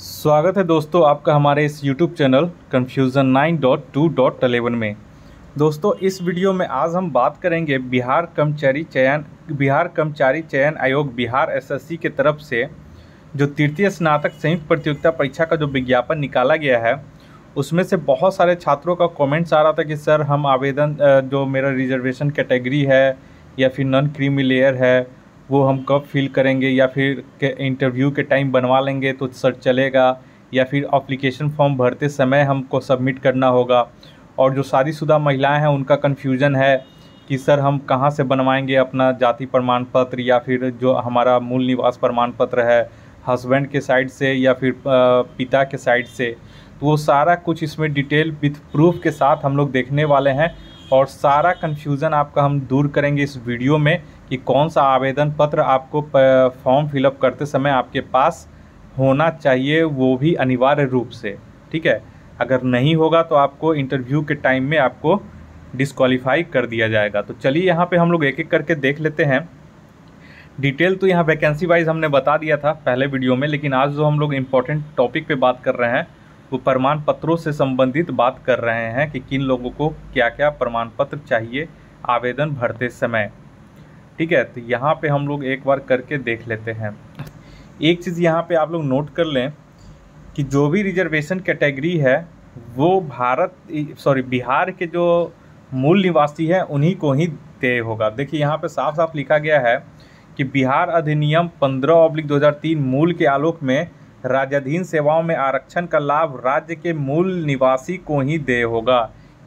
स्वागत है दोस्तों आपका हमारे इस YouTube channel confusion nine dot two dot eleven में दोस्तों इस वीडियो में आज हम बात करेंगे बिहार कर्मचारी चयन बिहार कर्मचारी चयन आयोग बिहार एसएससी के तरफ से जो तृतीय स्नातक संयुक्त प्रतियोगिता परीक्षा का जो विज्ञापन निकाला गया है उसमें से बहुत सारे छात्रों का कमेंट्स आ रहा था कि सर हम आवेदन जो मेरा रिजर्वेशन कैटेगरी है या फिर नॉन क्रीमी लेयर है वो हम कब फिल करेंगे या फिर के इंटरव्यू के टाइम बनवा लेंगे तो सर चलेगा या फिर अप्लीकेशन फॉर्म भरते समय हमको सबमिट करना होगा और जो शादीशुदा महिलाएं हैं उनका कन्फ्यूज़न है कि सर हम कहाँ से बनवाएंगे अपना जाति प्रमाण पत्र या फिर जो हमारा मूल निवास प्रमाण पत्र है हस्बैंड के साइड से या फिर पिता के साइड से तो वो सारा कुछ इसमें डिटेल विथ प्रूफ के साथ हम लोग देखने वाले हैं और सारा कन्फ्यूज़न आपका हम दूर करेंगे इस वीडियो में कि कौन सा आवेदन पत्र आपको फॉर्म फिलअप करते समय आपके पास होना चाहिए वो भी अनिवार्य रूप से ठीक है अगर नहीं होगा तो आपको इंटरव्यू के टाइम में आपको डिस्कवालीफाई कर दिया जाएगा तो चलिए यहाँ पे हम लोग एक एक करके देख लेते हैं डिटेल तो यहाँ वैकेंसी वाइज हमने बता दिया था पहले वीडियो में लेकिन आज जो हम लोग इम्पोर्टेंट टॉपिक पे बात कर रहे हैं वो प्रमाण पत्रों से संबंधित बात कर रहे हैं कि किन लोगों को क्या क्या प्रमाण पत्र चाहिए आवेदन भरते समय ठीक है तो यहाँ पे हम लोग एक बार करके देख लेते हैं एक चीज़ यहाँ पे आप लोग नोट कर लें कि जो भी रिजर्वेशन कैटेगरी है वो भारत सॉरी बिहार के जो मूल निवासी हैं उन्हीं को ही तय होगा देखिए यहाँ पे साफ साफ लिखा गया है कि बिहार अधिनियम पंद्रह अब्लिक दो मूल के आलोक में राज्याधीन सेवाओं में आरक्षण का लाभ राज्य के मूल निवासी को ही दे होगा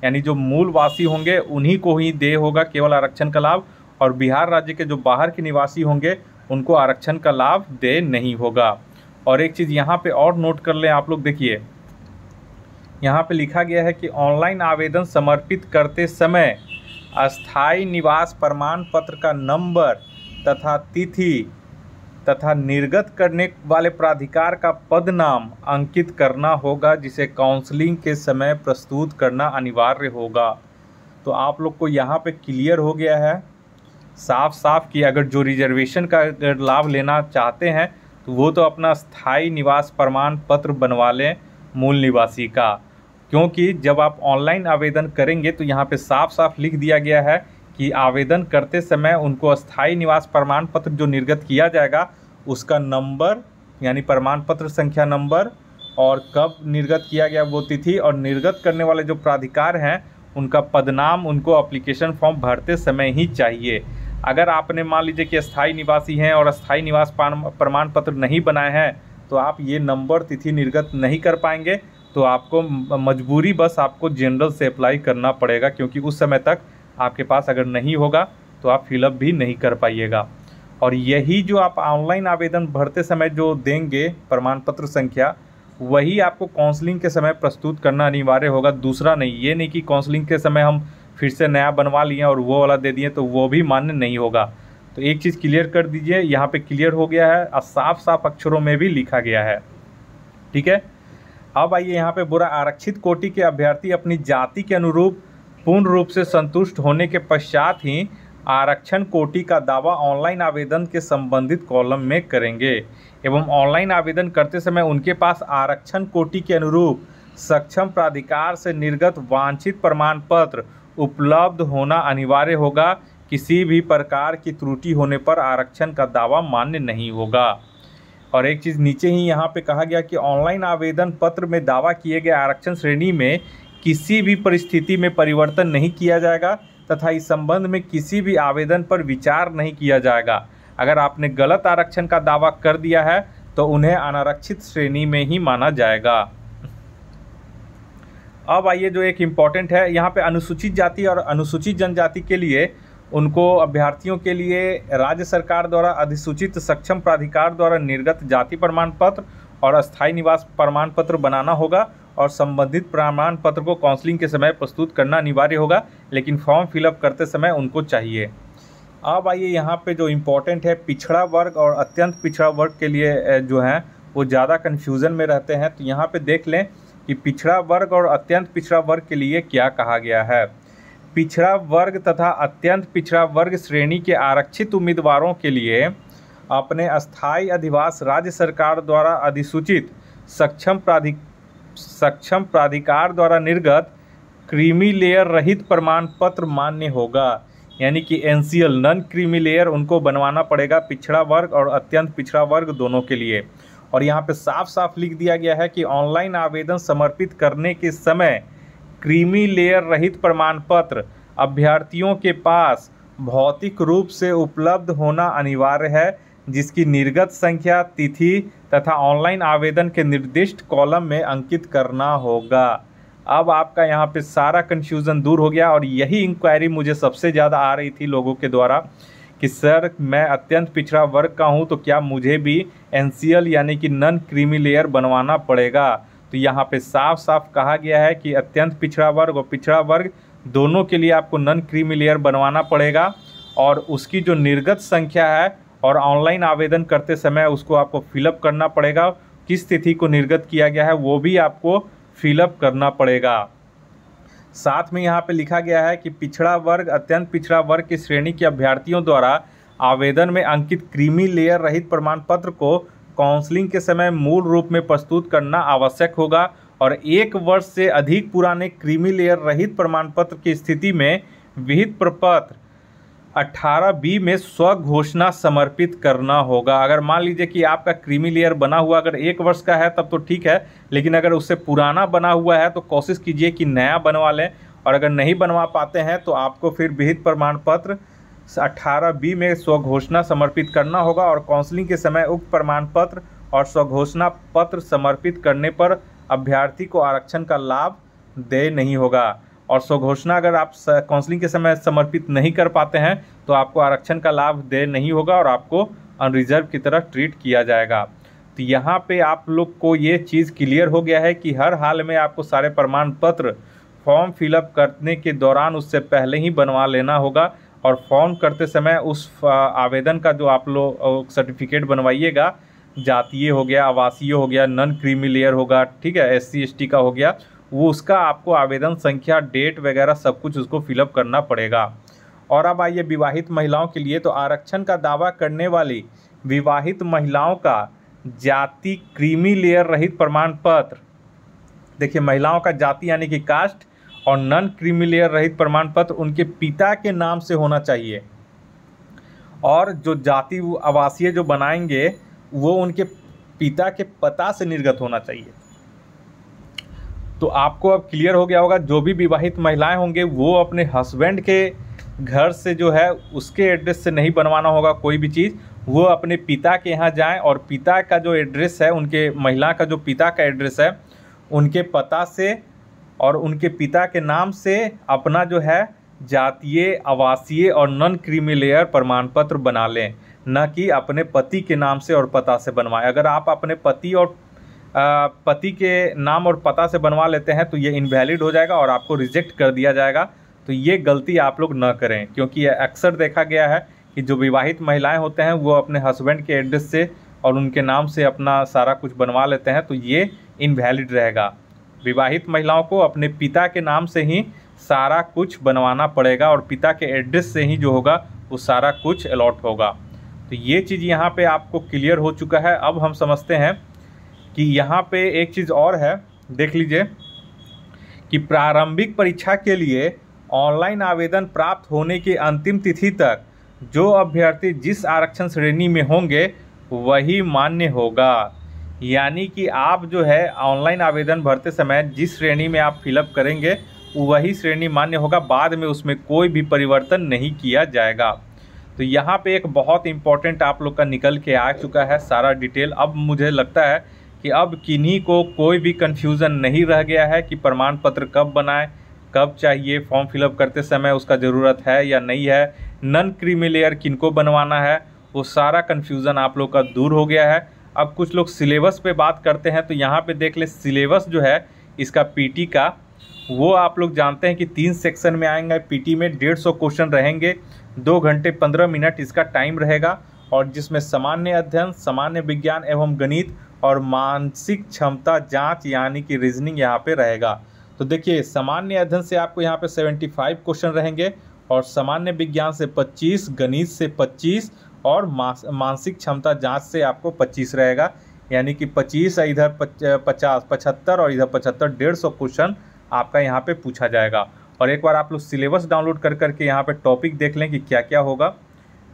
यानी जो मूल वासी होंगे उन्हीं को ही दे होगा केवल आरक्षण का लाभ और बिहार राज्य के जो बाहर के निवासी होंगे उनको आरक्षण का लाभ दे नहीं होगा और एक चीज़ यहाँ पे और नोट कर लें आप लोग देखिए यहाँ पे लिखा गया है कि ऑनलाइन आवेदन समर्पित करते समय अस्थाई निवास प्रमाण पत्र का नंबर तथा तिथि तथा निर्गत करने वाले प्राधिकार का पद नाम अंकित करना होगा जिसे काउंसलिंग के समय प्रस्तुत करना अनिवार्य होगा तो आप लोग को यहाँ पे क्लियर हो गया है साफ साफ कि अगर जो रिजर्वेशन का अगर लाभ लेना चाहते हैं तो वो तो अपना स्थायी निवास प्रमाण पत्र बनवा लें मूल निवासी का क्योंकि जब आप ऑनलाइन आवेदन करेंगे तो यहाँ पे साफ साफ लिख दिया गया है कि आवेदन करते समय उनको अस्थायी निवास प्रमाण पत्र जो निर्गत किया जाएगा उसका नंबर यानी प्रमाण पत्र संख्या नंबर और कब निर्गत किया गया वो तिथि और निर्गत करने वाले जो प्राधिकार हैं उनका पदनाम उनको अप्लीकेशन फॉर्म भरते समय ही चाहिए अगर आपने मान लीजिए कि स्थायी निवासी हैं और स्थायी निवास प्रमाण पत्र नहीं बनाए हैं तो आप ये नंबर तिथि निर्गत नहीं कर पाएंगे तो आपको मजबूरी बस आपको जनरल से अप्लाई करना पड़ेगा क्योंकि उस समय तक आपके पास अगर नहीं होगा तो आप फिलअप भी नहीं कर पाइएगा और यही जो आप ऑनलाइन आवेदन भरते समय जो देंगे प्रमाण पत्र संख्या वही आपको काउंसलिंग के समय प्रस्तुत करना अनिवार्य होगा दूसरा नहीं ये नहीं कि काउंसलिंग के समय हम फिर से नया बनवा लिए और वो वाला दे दिए तो वो भी मान्य नहीं होगा तो एक चीज़ क्लियर कर दीजिए यहाँ पे क्लियर हो गया है और साफ साफ अक्षरों में भी लिखा गया है ठीक है अब आइए यहाँ पे बुरा आरक्षित कोटि के अभ्यर्थी अपनी जाति के अनुरूप पूर्ण रूप से संतुष्ट होने के पश्चात ही आरक्षण कोटि का दावा ऑनलाइन आवेदन के संबंधित कॉलम में करेंगे एवं ऑनलाइन आवेदन करते समय उनके पास आरक्षण कोटि के अनुरूप सक्षम प्राधिकार से निर्गत वांछित प्रमाण पत्र उपलब्ध होना अनिवार्य होगा किसी भी प्रकार की त्रुटि होने पर आरक्षण का दावा मान्य नहीं होगा और एक चीज़ नीचे ही यहाँ पे कहा गया कि ऑनलाइन आवेदन पत्र में दावा किए गए आरक्षण श्रेणी में किसी भी परिस्थिति में परिवर्तन नहीं किया जाएगा तथा इस संबंध में किसी भी आवेदन पर विचार नहीं किया जाएगा अगर आपने गलत आरक्षण का दावा कर दिया है तो उन्हें अनारक्षित श्रेणी में ही माना जाएगा अब आइए जो एक इम्पॉर्टेंट है यहाँ पे अनुसूचित जाति और अनुसूचित जनजाति के लिए उनको अभ्यर्थियों के लिए राज्य सरकार द्वारा अधिसूचित सक्षम प्राधिकार द्वारा निर्गत जाति प्रमाण पत्र और अस्थायी निवास प्रमाण पत्र बनाना होगा और संबंधित प्रमाण पत्र को काउंसलिंग के समय प्रस्तुत करना अनिवार्य होगा लेकिन फॉर्म फिलअप करते समय उनको चाहिए अब आइए यहाँ पे जो इम्पोर्टेंट है पिछड़ा वर्ग और अत्यंत पिछड़ा वर्ग के लिए जो है वो ज़्यादा कन्फ्यूज़न में रहते हैं तो यहाँ पे देख लें कि पिछड़ा वर्ग और अत्यंत पिछड़ा वर्ग के लिए क्या कहा गया है पिछड़ा वर्ग तथा अत्यंत पिछड़ा वर्ग श्रेणी के आरक्षित उम्मीदवारों के लिए अपने अस्थाई अधिवास राज्य सरकार द्वारा अधिसूचित सक्षम प्राधिक सक्षम प्राधिकार द्वारा निर्गत क्रीमी लेयर रहित प्रमाण पत्र मान्य होगा यानी कि एन नॉन क्रीमी लेयर उनको बनवाना पड़ेगा पिछड़ा वर्ग और अत्यंत पिछड़ा वर्ग दोनों के लिए और यहाँ पे साफ साफ लिख दिया गया है कि ऑनलाइन आवेदन समर्पित करने के समय क्रीमी लेयर रहित प्रमाण पत्र अभ्यर्थियों के पास भौतिक रूप से उपलब्ध होना अनिवार्य है जिसकी निर्गत संख्या तिथि तथा ऑनलाइन आवेदन के निर्दिष्ट कॉलम में अंकित करना होगा अब आपका यहाँ पे सारा कन्फ्यूज़न दूर हो गया और यही इंक्वायरी मुझे सबसे ज़्यादा आ रही थी लोगों के द्वारा कि सर मैं अत्यंत पिछड़ा वर्ग का हूँ तो क्या मुझे भी एन यानी कि नन क्रीमी लेयर बनवाना पड़ेगा तो यहाँ पे साफ साफ कहा गया है कि अत्यंत पिछड़ा वर्ग और पिछड़ा वर्ग दोनों के लिए आपको नन क्रीमी लेयर बनवाना पड़ेगा और उसकी जो निर्गत संख्या है और ऑनलाइन आवेदन करते समय उसको आपको फिलअप करना पड़ेगा किस तिथि को निर्गत किया गया है वो भी आपको फिलअप करना पड़ेगा साथ में यहाँ पे लिखा गया है कि पिछड़ा वर्ग अत्यंत पिछड़ा वर्ग की श्रेणी के अभ्यर्थियों द्वारा आवेदन में अंकित क्रीमी लेयर रहित प्रमाण पत्र को काउंसलिंग के समय मूल रूप में प्रस्तुत करना आवश्यक होगा और एक वर्ष से अधिक पुराने क्रीमी लेयर रहित प्रमाण पत्र की स्थिति में विहित प्रपत्र 18 बी में स्व घोषणा समर्पित करना होगा अगर मान लीजिए कि आपका क्रीमी लेयर बना हुआ अगर एक वर्ष का है तब तो ठीक है लेकिन अगर उससे पुराना बना हुआ है तो कोशिश कीजिए कि नया बनवा लें और अगर नहीं बनवा पाते हैं तो आपको फिर विहित प्रमाण पत्र अट्ठारह बी में स्वघोषणा समर्पित करना होगा और काउंसलिंग के समय उक्त प्रमाण पत्र और स्वघोषणा पत्र समर्पित करने पर अभ्यर्थी को आरक्षण का लाभ दे नहीं होगा और स्वघोषणा अगर आप काउंसलिंग के समय समर्पित नहीं कर पाते हैं तो आपको आरक्षण का लाभ दे नहीं होगा और आपको अनरिजर्व की तरह ट्रीट किया जाएगा तो यहाँ पे आप लोग को ये चीज़ क्लियर हो गया है कि हर हाल में आपको सारे प्रमाण पत्र फॉर्म फिलअप करने के दौरान उससे पहले ही बनवा लेना होगा और फॉर्म करते समय उस आवेदन का जो आप लोग सर्टिफिकेट बनवाइएगा जातीय हो गया आवासीय हो गया नन क्रीमी लेयर होगा ठीक है एस सी का हो गया वो उसका आपको आवेदन संख्या डेट वगैरह सब कुछ उसको फिलअप करना पड़ेगा और अब आइए विवाहित महिलाओं के लिए तो आरक्षण का दावा करने वाली विवाहित महिलाओं का जाति क्रीमी लेयर रहित प्रमाण पत्र देखिए महिलाओं का जाति यानी कि कास्ट और नन क्रीमी लेयर रहित प्रमाण पत्र उनके पिता के नाम से होना चाहिए और जो जाति आवासीय जो बनाएंगे वो उनके पिता के पता से निर्गत होना चाहिए तो आपको अब क्लियर हो गया होगा जो भी विवाहित महिलाएं होंगे वो अपने हस्बैंड के घर से जो है उसके एड्रेस से नहीं बनवाना होगा कोई भी चीज़ वो अपने पिता के यहाँ जाएं और पिता का जो एड्रेस है उनके महिला का जो पिता का एड्रेस है उनके पता से और उनके पिता के नाम से अपना जो है जातीय आवासीय और नॉन क्रीमिलेयर प्रमाण पत्र बना लें न कि अपने पति के नाम से और पता से बनवाएं अगर आप अपने पति और पति के नाम और पता से बनवा लेते हैं तो ये इनवैलिड हो जाएगा और आपको रिजेक्ट कर दिया जाएगा तो ये गलती आप लोग ना करें क्योंकि ये अक्सर देखा गया है कि जो विवाहित महिलाएं होते हैं वो अपने हस्बैंड के एड्रेस से और उनके नाम से अपना सारा कुछ बनवा लेते हैं तो ये इनवैलिड रहेगा विवाहित महिलाओं को अपने पिता के नाम से ही सारा कुछ बनवाना पड़ेगा और पिता के एड्रेस से ही जो होगा वो सारा कुछ अलॉट होगा तो ये चीज़ यहाँ पे आपको क्लियर हो चुका है अब हम समझते हैं कि यहाँ पे एक चीज़ और है देख लीजिए कि प्रारंभिक परीक्षा के लिए ऑनलाइन आवेदन प्राप्त होने की अंतिम तिथि तक जो अभ्यर्थी जिस आरक्षण श्रेणी में होंगे वही मान्य होगा यानी कि आप जो है ऑनलाइन आवेदन भरते समय जिस श्रेणी में आप फिलअप करेंगे वही श्रेणी मान्य होगा बाद में उसमें कोई भी परिवर्तन नहीं किया जाएगा तो यहाँ पे एक बहुत इम्पॉर्टेंट आप लोग का निकल के आ चुका है सारा डिटेल अब मुझे लगता है कि अब किन्हीं को कोई भी कन्फ्यूज़न नहीं रह गया है कि प्रमाण पत्र कब बनाए कब चाहिए फॉर्म फिलअप करते समय उसका ज़रूरत है या नहीं है नन क्रीमी लेयर किनको बनवाना है वो सारा कन्फ्यूज़न आप लोग का दूर हो गया है अब कुछ लोग सिलेबस पे बात करते हैं तो यहाँ पे देख ले सिलेबस जो है इसका पीटी का वो आप लोग जानते हैं कि तीन सेक्शन में आएंगे पीटी में डेढ़ सौ क्वेश्चन रहेंगे दो घंटे पंद्रह मिनट इसका टाइम रहेगा और जिसमें सामान्य अध्ययन सामान्य विज्ञान एवं गणित और मानसिक क्षमता जांच यानी कि रीजनिंग यहाँ पे रहेगा तो देखिए सामान्य अध्ययन से आपको यहाँ पे 75 क्वेश्चन रहेंगे और सामान्य विज्ञान से 25 गणित से 25 और मानसिक क्षमता जांच से आपको 25 रहेगा यानी कि 25 इधर पचास पचहत्तर और इधर पचहत्तर डेढ़ सौ क्वेश्चन आपका यहाँ पे पूछा जाएगा और एक बार आप लोग सिलेबस डाउनलोड कर करके यहाँ पर टॉपिक देख लें कि क्या क्या होगा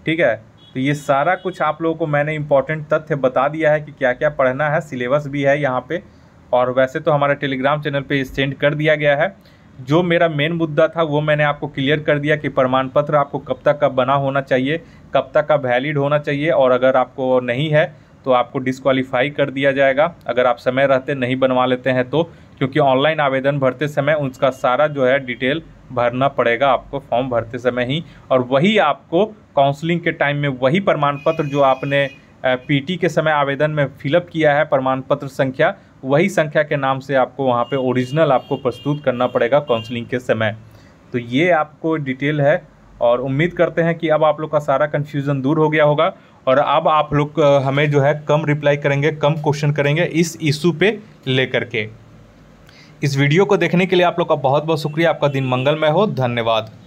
ठीक है तो ये सारा कुछ आप लोगों को मैंने इंपॉर्टेंट तथ्य बता दिया है कि क्या क्या पढ़ना है सिलेबस भी है यहाँ पे और वैसे तो हमारे टेलीग्राम चैनल पे सेंड कर दिया गया है जो मेरा मेन मुद्दा था वो मैंने आपको क्लियर कर दिया कि प्रमाण पत्र आपको कब तक का बना होना चाहिए कब तक का वैलिड होना चाहिए और अगर आपको नहीं है तो आपको डिसक्वालीफाई कर दिया जाएगा अगर आप समय रहते नहीं बनवा लेते हैं तो क्योंकि ऑनलाइन आवेदन भरते समय उसका सारा जो है डिटेल भरना पड़ेगा आपको फॉर्म भरते समय ही और वही आपको काउंसलिंग के टाइम में वही प्रमाण पत्र जो आपने पीटी के समय आवेदन में फिलअप किया है प्रमाण पत्र संख्या वही संख्या के नाम से आपको वहाँ पे ओरिजिनल आपको प्रस्तुत करना पड़ेगा काउंसलिंग के समय तो ये आपको डिटेल है और उम्मीद करते हैं कि अब आप लोग का सारा कन्फ्यूज़न दूर हो गया होगा और अब आप लोग हमें जो है कम रिप्लाई करेंगे कम क्वेश्चन करेंगे इस इशू पर लेकर के इस वीडियो को देखने के लिए आप लोग का बहुत बहुत शुक्रिया आपका दिन मंगलमय हो धन्यवाद